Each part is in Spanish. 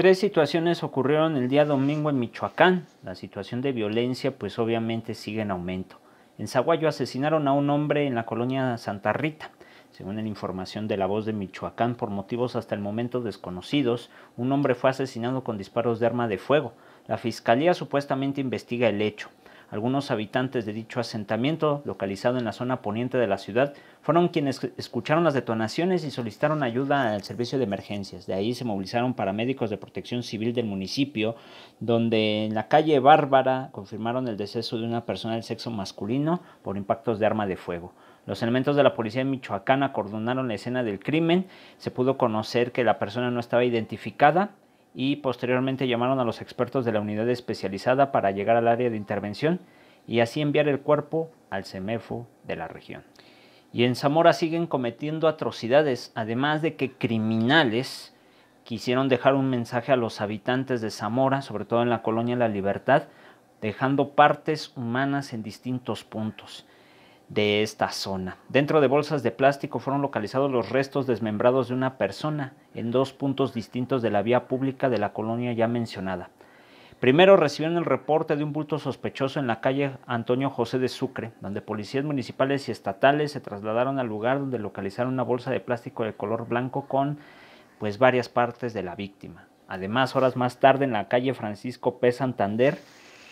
Tres situaciones ocurrieron el día domingo en Michoacán. La situación de violencia pues obviamente sigue en aumento. En Zaguayo asesinaron a un hombre en la colonia Santa Rita. Según la información de la voz de Michoacán, por motivos hasta el momento desconocidos, un hombre fue asesinado con disparos de arma de fuego. La fiscalía supuestamente investiga el hecho. Algunos habitantes de dicho asentamiento, localizado en la zona poniente de la ciudad, fueron quienes escucharon las detonaciones y solicitaron ayuda al servicio de emergencias. De ahí se movilizaron paramédicos de protección civil del municipio, donde en la calle Bárbara confirmaron el deceso de una persona del sexo masculino por impactos de arma de fuego. Los elementos de la policía de michoacana acordonaron la escena del crimen, se pudo conocer que la persona no estaba identificada, y posteriormente llamaron a los expertos de la unidad especializada para llegar al área de intervención y así enviar el cuerpo al CEMEFO de la región. Y en Zamora siguen cometiendo atrocidades, además de que criminales quisieron dejar un mensaje a los habitantes de Zamora, sobre todo en la colonia La Libertad, dejando partes humanas en distintos puntos de esta zona. Dentro de bolsas de plástico fueron localizados los restos desmembrados de una persona en dos puntos distintos de la vía pública de la colonia ya mencionada. Primero recibieron el reporte de un bulto sospechoso en la calle Antonio José de Sucre, donde policías municipales y estatales se trasladaron al lugar donde localizaron una bolsa de plástico de color blanco con pues varias partes de la víctima. Además, horas más tarde en la calle Francisco P. Santander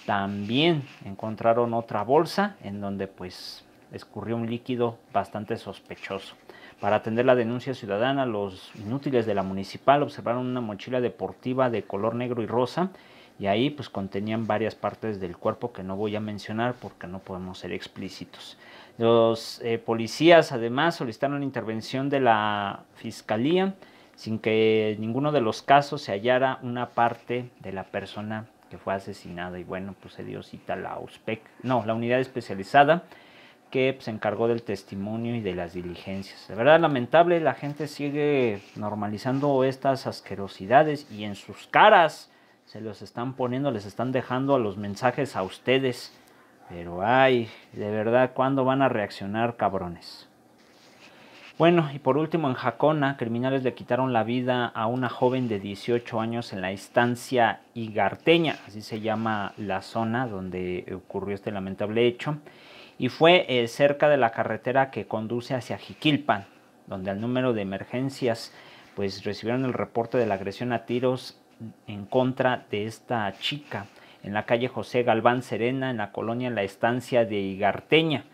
también encontraron otra bolsa en donde pues escurrió un líquido bastante sospechoso. Para atender la denuncia ciudadana, los inútiles de la municipal observaron una mochila deportiva de color negro y rosa y ahí pues contenían varias partes del cuerpo que no voy a mencionar porque no podemos ser explícitos. Los eh, policías además solicitaron intervención de la fiscalía sin que en ninguno de los casos se hallara una parte de la persona que fue asesinada y bueno pues se dio cita la USPEC, no, la unidad especializada que pues, se encargó del testimonio y de las diligencias. De verdad lamentable, la gente sigue normalizando estas asquerosidades y en sus caras se los están poniendo, les están dejando los mensajes a ustedes. Pero ay, de verdad, ¿cuándo van a reaccionar cabrones? Bueno, y por último, en Jacona, criminales le quitaron la vida a una joven de 18 años en la estancia Igarteña, así se llama la zona donde ocurrió este lamentable hecho, y fue eh, cerca de la carretera que conduce hacia Jiquilpan, donde al número de emergencias pues recibieron el reporte de la agresión a tiros en contra de esta chica en la calle José Galván Serena, en la colonia La Estancia de Igarteña.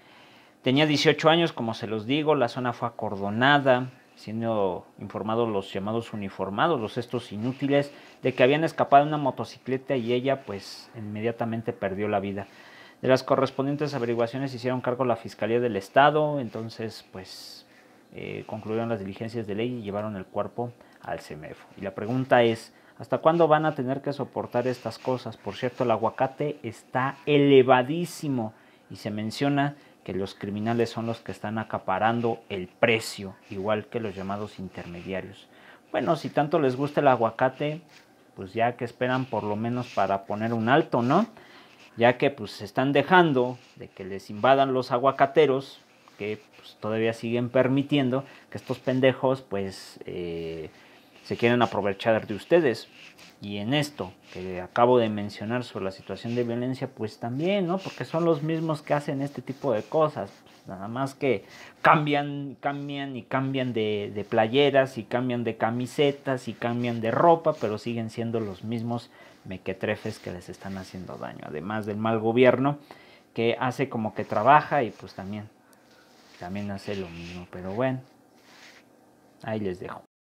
Tenía 18 años, como se los digo, la zona fue acordonada, siendo informados los llamados uniformados, los estos inútiles, de que habían escapado una motocicleta y ella pues inmediatamente perdió la vida. De las correspondientes averiguaciones hicieron cargo la Fiscalía del Estado, entonces pues eh, concluyeron las diligencias de ley y llevaron el cuerpo al CEMEF. Y la pregunta es, ¿hasta cuándo van a tener que soportar estas cosas? Por cierto, el aguacate está elevadísimo y se menciona que los criminales son los que están acaparando el precio, igual que los llamados intermediarios. Bueno, si tanto les gusta el aguacate, pues ya que esperan por lo menos para poner un alto, ¿no? Ya que pues se están dejando de que les invadan los aguacateros, que pues, todavía siguen permitiendo que estos pendejos pues eh, se quieren aprovechar de ustedes. Y en esto que acabo de mencionar sobre la situación de violencia, pues también, ¿no? Porque son los mismos que hacen este tipo de cosas. Pues nada más que cambian, cambian y cambian de, de playeras y cambian de camisetas y cambian de ropa, pero siguen siendo los mismos mequetrefes que les están haciendo daño. Además del mal gobierno que hace como que trabaja y pues también, también hace lo mismo. Pero bueno, ahí les dejo.